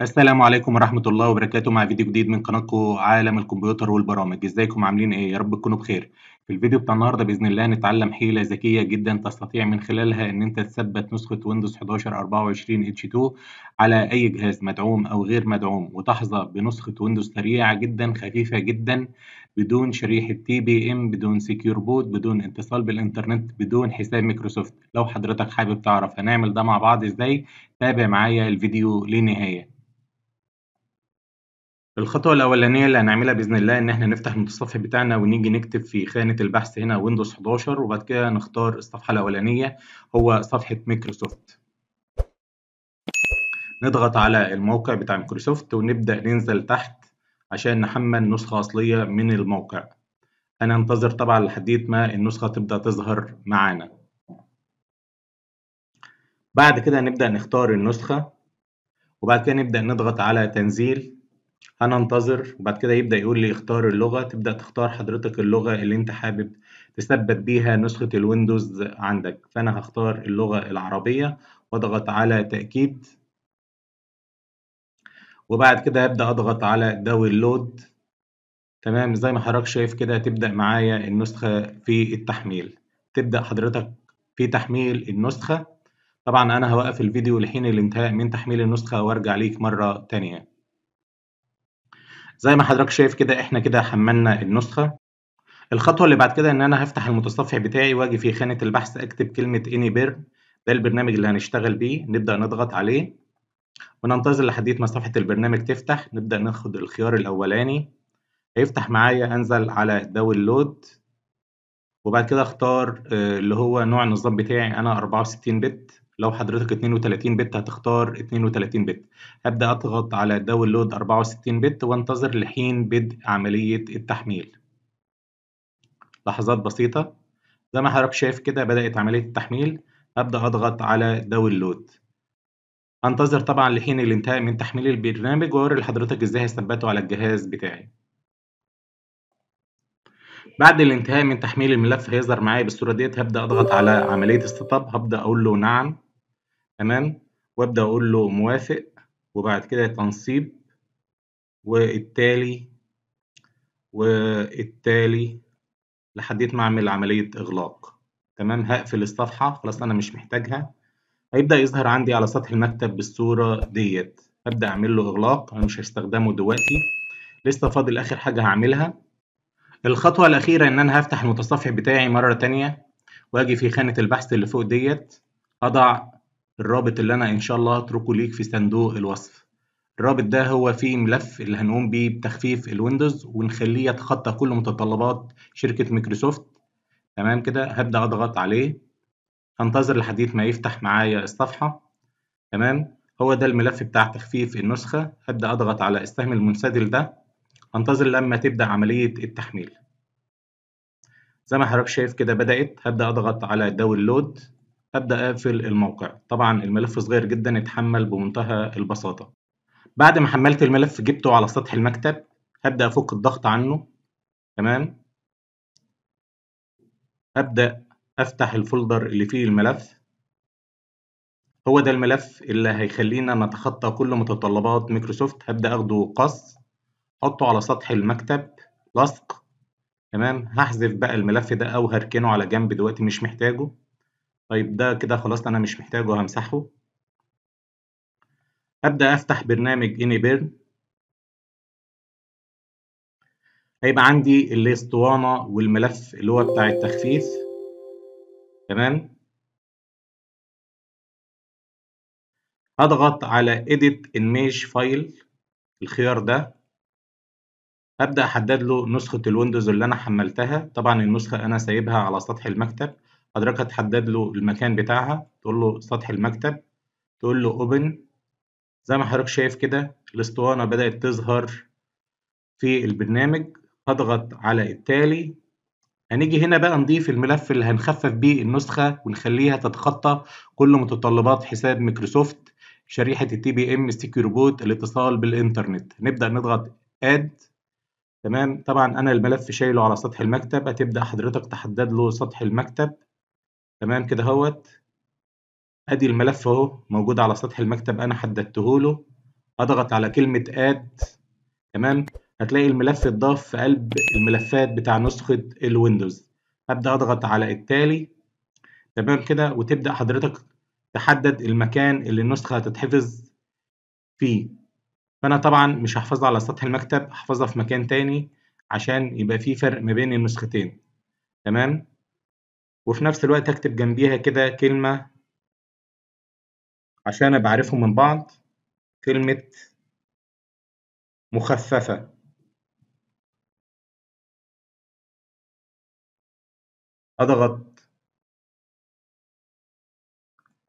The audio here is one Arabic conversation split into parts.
السلام عليكم ورحمة الله وبركاته مع فيديو جديد من قناتكم عالم الكمبيوتر والبرامج ازيكم عاملين ايه يا رب تكونوا بخير في الفيديو بتاع النهارده باذن الله هنتعلم حيلة ذكية جدا تستطيع من خلالها ان انت تثبت نسخة ويندوز 11 24 H2 على اي جهاز مدعوم او غير مدعوم وتحظى بنسخة ويندوز سريعة جدا خفيفة جدا بدون شريحة تي بي ام بدون سكيور بوت بدون اتصال بالانترنت بدون حساب مايكروسوفت لو حضرتك حابب تعرف هنعمل ده مع بعض ازاي تابع معايا الفيديو للنهاية الخطوة الأولانية اللي هنعملها بإذن الله إن إحنا نفتح المتصفح بتاعنا ونيجي نكتب في خانة البحث هنا ويندوز 11 وبعد كده نختار الصفحة الأولانية هو صفحة مايكروسوفت نضغط على الموقع بتاع مايكروسوفت ونبدأ ننزل تحت عشان نحمل نسخة أصلية من الموقع هننتظر طبعا لحد ما النسخة تبدأ تظهر معانا بعد كده نبدأ نختار النسخة وبعد كده نبدأ نضغط على تنزيل هننتظر وبعد كده يبدأ يقول لي اختار اللغة تبدأ تختار حضرتك اللغة اللي انت حابب تثبت بيها نسخة الويندوز عندك فأنا هختار اللغة العربية واضغط على تأكيد وبعد كده هبدأ اضغط على داونلود تمام زي ما حضرتك شايف كده تبدأ معايا النسخة في التحميل تبدأ حضرتك في تحميل النسخة طبعا انا هوقف الفيديو لحين الانتهاء من تحميل النسخة وارجع ليك مرة تانية زي ما حضرتك شايف كده احنا كده حملنا النسخه الخطوه اللي بعد كده ان انا هفتح المتصفح بتاعي واجي في خانه البحث اكتب كلمه اني بيرن ده البرنامج اللي هنشتغل بيه نبدا نضغط عليه وننتظر لحد ما صفحه البرنامج تفتح نبدا ناخد الخيار الاولاني هيفتح معايا انزل على داونلود وبعد كده اختار آه، اللي هو نوع النظام بتاعي انا 64 بت لو حضرتك 32 بت هتختار 32 بت هبدأ أضغط على داونلود 64 بت وانتظر لحين بدء عملية التحميل لحظات بسيطة زي ما حضرتك شايف كده بدأت عملية التحميل هبدأ أضغط على داونلود انتظر طبعا لحين الانتهاء من تحميل البرنامج وأوري لحضرتك إزاي هثبته على الجهاز بتاعي بعد الانتهاء من تحميل الملف هيظهر معايا بالصورة ديت هبدأ أضغط على عملية استطاب هبدأ أقول له نعم تمام وابدا اقول له موافق وبعد كده تنصيب والتالي والتالي لحد ما اعمل عمليه اغلاق تمام هقفل الصفحه خلاص انا مش محتاجها هيبدا يظهر عندي على سطح المكتب بالصوره ديت هبدا اعمل له اغلاق انا مش هستخدمه دلوقتي لسه فاضل اخر حاجه هعملها الخطوه الاخيره ان انا هفتح المتصفح بتاعي مره تانية واجي في خانه البحث اللي فوق ديت اضع الرابط اللي أنا إن شاء الله هتركه ليك في صندوق الوصف الرابط ده هو فيه ملف اللي هنقوم بيه بتخفيف الويندوز ونخليه يتخطى كل متطلبات شركة مايكروسوفت تمام كده هبدأ أضغط عليه هنتظر لحد ما يفتح معايا الصفحة تمام هو ده الملف بتاع تخفيف النسخة هبدأ أضغط على استحمل المنسدل ده هنتظر لما تبدأ عملية التحميل زي ما حضرتك شايف كده بدأت هبدأ أضغط على داونلود أبدأ أقفل الموقع طبعا الملف صغير جدا يتحمل بمنتهى البساطة بعد ما حملت الملف جبته على سطح المكتب هبدأ أفك الضغط عنه تمام أبدأ أفتح الفولدر اللي فيه الملف هو ده الملف اللي هيخلينا نتخطى كل متطلبات مايكروسوفت هبدأ أخده قص أحطه على سطح المكتب لصق تمام هحذف بقى الملف ده أو هركنه على جنب دلوقتي مش محتاجه طيب ده كده خلاص أنا مش محتاجه همسحه أبدأ أفتح برنامج اني بيرن هيبقى عندي الاسطوانة والملف اللي هو بتاع التخفيف تمام هضغط على Edit Image File الخيار ده هبدأ أحدد له نسخة الويندوز اللي أنا حملتها طبعا النسخة أنا سايبها على سطح المكتب حضرتك هتحدد له المكان بتاعها تقول له سطح المكتب تقول له اوبن زي ما حضرتك شايف كده الاسطوانة بدأت تظهر في البرنامج هضغط على التالي هنيجي هنا بقى نضيف الملف اللي هنخفف بيه النسخة ونخليها تتخطى كل متطلبات حساب مايكروسوفت شريحة التي بي ام سكيور بوت الاتصال بالإنترنت نبدأ نضغط اد تمام طبعا أنا الملف شايله على سطح المكتب هتبدأ حضرتك تحدد له سطح المكتب تمام كده اهوت ادي الملف اهو موجود على سطح المكتب انا حددته له اضغط على كلمه اد تمام هتلاقي الملف اتضاف في قلب الملفات بتاع نسخه الويندوز ابدا اضغط على التالي تمام كده وتبدا حضرتك تحدد المكان اللي النسخه هتتحفظ فيه فانا طبعا مش هحفظها على سطح المكتب هحفظها في مكان تاني عشان يبقى في فرق ما بين النسختين تمام وفي نفس الوقت هكتب جنبيها كده كلمة عشان أبقى عارفهم من بعض كلمة مخففة أضغط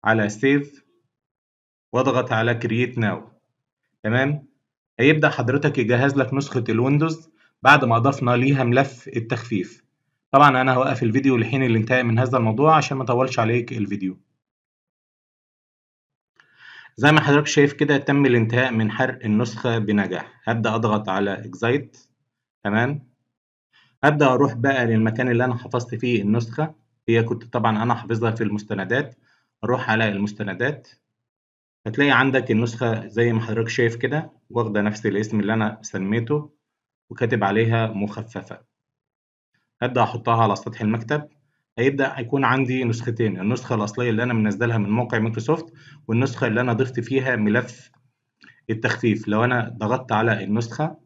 على Save وأضغط على Create Now تمام هيبدأ حضرتك يجهز لك نسخة الويندوز بعد ما أضفنا ليها ملف التخفيف طبعا أنا هوقف الفيديو لحين الانتهاء من هذا الموضوع عشان ما أطولش عليك الفيديو زي ما حضرتك شايف كده تم الانتهاء من حرق النسخة بنجاح هبدأ أضغط على إكزايت تمام هبدأ أروح بقى للمكان اللي أنا حفظت فيه النسخة هي كنت طبعا أنا حافظها في المستندات أروح على المستندات هتلاقي عندك النسخة زي ما حضرتك شايف كده واخدة نفس الاسم اللي أنا سميته وكاتب عليها مخففة هبدا احطها على سطح المكتب هيبدا هيكون عندي نسختين النسخه الاصليه اللي انا منزلها من موقع مايكروسوفت والنسخه اللي انا ضفت فيها ملف التخفيف لو انا ضغطت على النسخه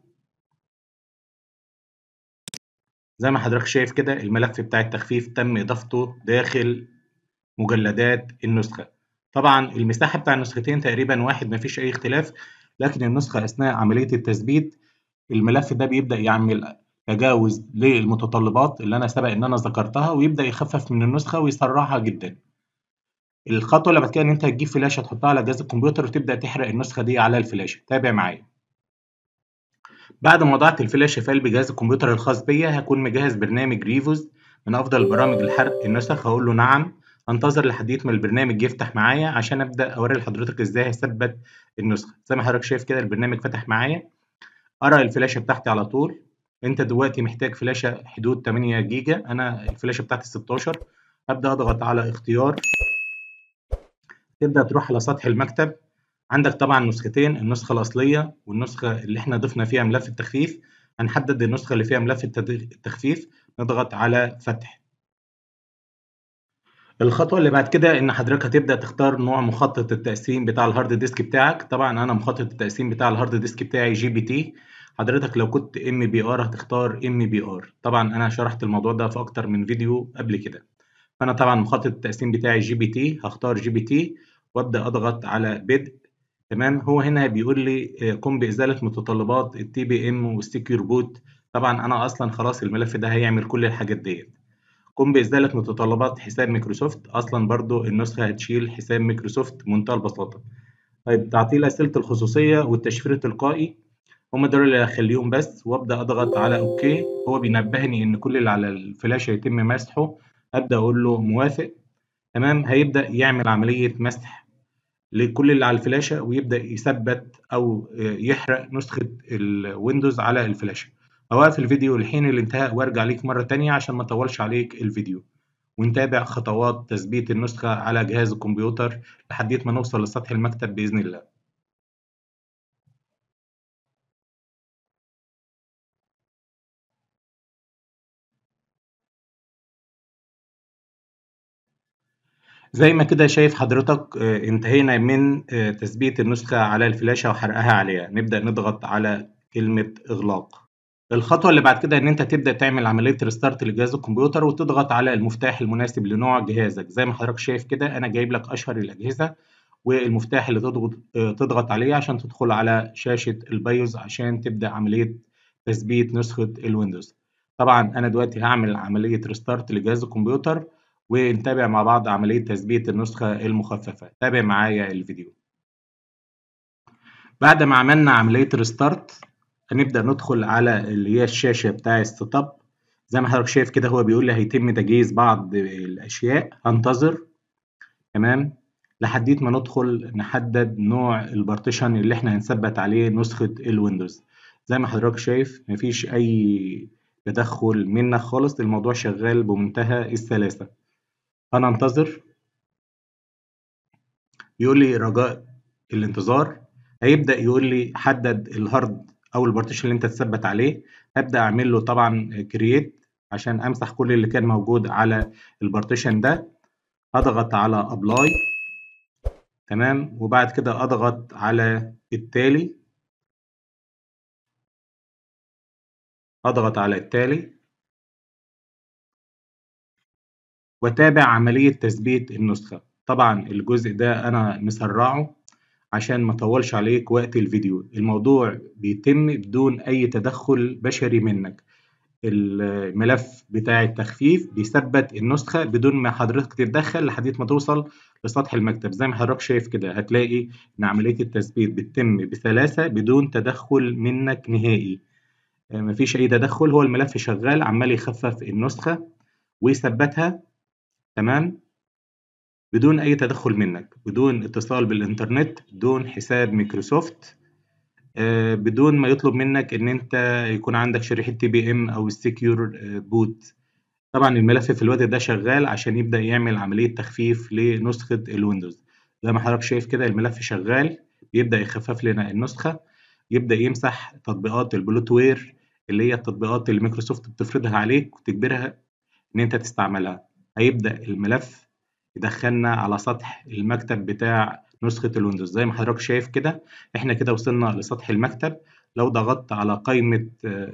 زي ما حضرتك شايف كده الملف بتاع التخفيف تم اضافته داخل مجلدات النسخه طبعا المساحه بتاع النسختين تقريبا واحد مفيش اي اختلاف لكن النسخه اثناء عمليه التثبيت الملف ده بيبدا يعمل تجاوز للمتطلبات اللي انا سبق ان انا ذكرتها ويبدا يخفف من النسخه ويسرعها جدا الخطوه اللي بعد كده ان انت هتجيب فلاشه تحطها على جهاز الكمبيوتر وتبدا تحرق النسخه دي على الفلاشه تابع معايا بعد ما وضعت الفلاشه في قلب جهاز الكمبيوتر الخاص بيا هكون مجهز برنامج ريفوز من افضل برامج الحرق النسخ هقول له نعم انتظر لحد ما البرنامج يفتح معايا عشان ابدا اوري لحضرتك ازاي هثبت النسخه زي ما حضرتك شايف كده البرنامج فتح معايا ارى الفلاشه بتاعتي على طول انت دلوقتي محتاج فلاشه حدود 8 جيجا انا الفلاشه بتاعتي 16 ابدا اضغط على اختيار تبدا تروح على سطح المكتب عندك طبعا نسختين النسخه الاصليه والنسخه اللي احنا ضفنا فيها ملف التخفيف هنحدد النسخه اللي فيها ملف التخفيف نضغط على فتح الخطوه اللي بعد كده ان حضرتك هتبدا تختار نوع مخطط التقسيم بتاع الهارد ديسك بتاعك طبعا انا مخطط التقسيم بتاع الهارد ديسك بتاعي جي بي تي حضرتك لو كنت ام بي ار هتختار ام بي ار طبعا انا شرحت الموضوع ده في اكتر من فيديو قبل كده فانا طبعا مخطط التقسيم بتاعي جي بي تي هختار جي بي تي وابدا اضغط على بدء تمام هو هنا بيقول لي آه، قم بازاله متطلبات التي بي ام والسكيور بوت طبعا انا اصلا خلاص الملف ده هيعمل كل الحاجات ديت قم بازاله متطلبات حساب مايكروسوفت اصلا برضو النسخه هتشيل حساب مايكروسوفت بمنتهى البساطه طيب تعطيل اسئله الخصوصيه والتشفير التلقائي هم دول اللي هخليهم بس وابدا اضغط على اوكي هو بينبهني ان كل اللي على الفلاش هيتم مسحه ابدا اقول له موافق تمام هيبدا يعمل عمليه مسح لكل اللي على الفلاشه ويبدا يثبت او يحرق نسخه الويندوز على الفلاشه اوقف الفيديو لحين الانتهاء وارجع ليك مره تانية عشان ما اطولش عليك الفيديو ونتابع خطوات تثبيت النسخه على جهاز الكمبيوتر لحد ما نوصل لسطح المكتب باذن الله زي ما كده شايف حضرتك آه، انتهينا من آه، تثبيت النسخة على الفلاشة وحرقها عليها نبدأ نضغط على كلمة إغلاق الخطوة اللي بعد كده إن أنت تبدأ تعمل عملية ريستارت لجهاز الكمبيوتر وتضغط على المفتاح المناسب لنوع جهازك زي ما حضرتك شايف كده أنا جايب لك أشهر الأجهزة والمفتاح اللي تضغط آه، تضغط عليه عشان تدخل على شاشة البايوز عشان تبدأ عملية تثبيت نسخة الويندوز طبعا أنا دلوقتي هعمل عملية ريستارت لجهاز الكمبيوتر ونتابع مع بعض عملية تثبيت النسخة المخففة تابع معايا الفيديو بعد ما عملنا عملية ريستارت هنبدأ ندخل على اللي هي الشاشة بتاع السيت اب زي ما حضرتك شايف كده هو بيقول لي هيتم تجهيز بعض الأشياء هنتظر تمام لحديت ما ندخل نحدد نوع البارتيشن اللي احنا هنثبت عليه نسخة الويندوز زي ما حضرتك شايف مفيش أي تدخل منك خالص الموضوع شغال بمنتهى السلاسة انا انتظر يقول لي رجاء الانتظار هيبدا يقول لي حدد الهارد او البارتيشن اللي انت تثبت عليه هبدا اعمل له طبعا كرييت عشان امسح كل اللي كان موجود على البارتيشن ده اضغط على ابلاي تمام وبعد كده اضغط على التالي اضغط على التالي وتابع عملية تثبيت النسخة طبعا الجزء ده أنا مسرعه عشان ما اطولش عليك وقت الفيديو الموضوع بيتم بدون أي تدخل بشري منك الملف بتاع التخفيف بيثبت النسخة بدون ما حضرتك تتدخل لحد ما توصل لسطح المكتب زي ما حضرتك شايف كده هتلاقي إن عملية التثبيت بتتم بسلاسة بدون تدخل منك نهائي مفيش أي تدخل هو الملف شغال عمال يخفف النسخة ويثبتها تمام؟ بدون أي تدخل منك بدون اتصال بالإنترنت بدون حساب مايكروسوفت آه، بدون ما يطلب منك إن أنت يكون عندك شريحة تي بي إم أو السكيور آه، بوت طبعا الملف في الوقت ده شغال عشان يبدأ يعمل عملية تخفيف لنسخة الويندوز زي ما حضرتك شايف كده الملف شغال بيبدأ يخفف لنا النسخة يبدأ يمسح تطبيقات البلوت وير اللي هي التطبيقات اللي مايكروسوفت بتفرضها عليك وتجبرها إن أنت تستعملها هيبدأ الملف يدخلنا على سطح المكتب بتاع نسخة الويندوز زي ما حضرتك شايف كده احنا كده وصلنا لسطح المكتب لو ضغطت على قائمة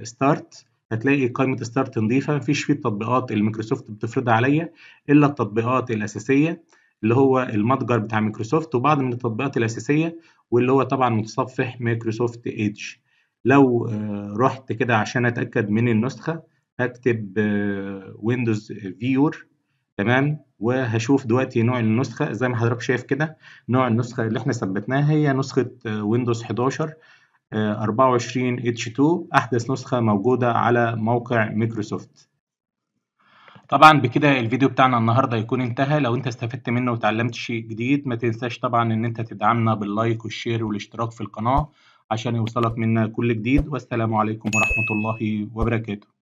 ستارت آه، هتلاقي قائمة ستارت نظيفة مفيش فيه التطبيقات اللي مايكروسوفت بتفرضها عليا إلا التطبيقات الأساسية اللي هو المتجر بتاع مايكروسوفت وبعض من التطبيقات الأساسية واللي هو طبعا متصفح مايكروسوفت ايدج لو آه، رحت كده عشان أتأكد من النسخة هكتب ويندوز آه، فيور تمام وهشوف دلوقتي نوع النسخه زي ما حضرتك شايف كده نوع النسخه اللي احنا ثبتناها هي نسخه ويندوز 11 24 H2 أحدث نسخة موجودة على موقع مايكروسوفت طبعا بكده الفيديو بتاعنا النهاردة يكون انتهى لو انت استفدت منه وتعلمت شيء جديد ما تنساش طبعا ان انت تدعمنا باللايك والشير والاشتراك في القناة عشان يوصلك منا كل جديد والسلام عليكم ورحمة الله وبركاته